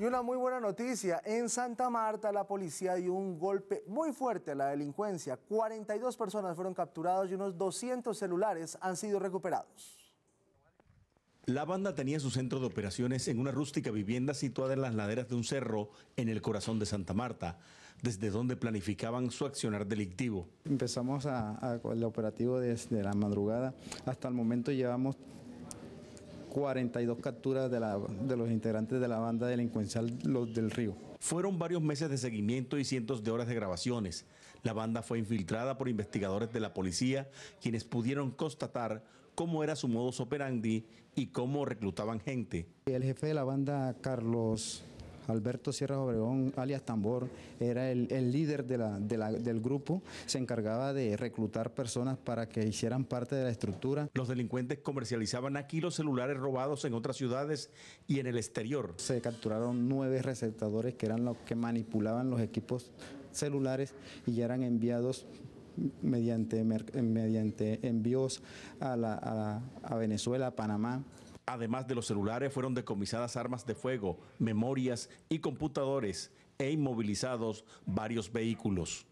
Y una muy buena noticia, en Santa Marta la policía dio un golpe muy fuerte a la delincuencia. 42 personas fueron capturadas y unos 200 celulares han sido recuperados. La banda tenía su centro de operaciones en una rústica vivienda situada en las laderas de un cerro en el corazón de Santa Marta, desde donde planificaban su accionar delictivo. Empezamos a, el operativo desde la madrugada. Hasta el momento llevamos 42 capturas de, la, de los integrantes de la banda delincuencial Los del Río. Fueron varios meses de seguimiento y cientos de horas de grabaciones. La banda fue infiltrada por investigadores de la policía, quienes pudieron constatar cómo era su modus operandi y cómo reclutaban gente. El jefe de la banda, Carlos Alberto Sierra Obregón, alias Tambor, era el, líder del grupo, se encargaba de reclutar personas para que hicieran parte de la estructura. Los delincuentes comercializaban aquí los celulares robados en otras ciudades y en el exterior. Se capturaron nueve receptadores que eran los que manipulaban los equipos celulares y ya eran enviados mediante, envíos a, a Venezuela, a Panamá, Además de los celulares, fueron decomisadas armas de fuego, memorias y computadores e inmovilizados varios vehículos.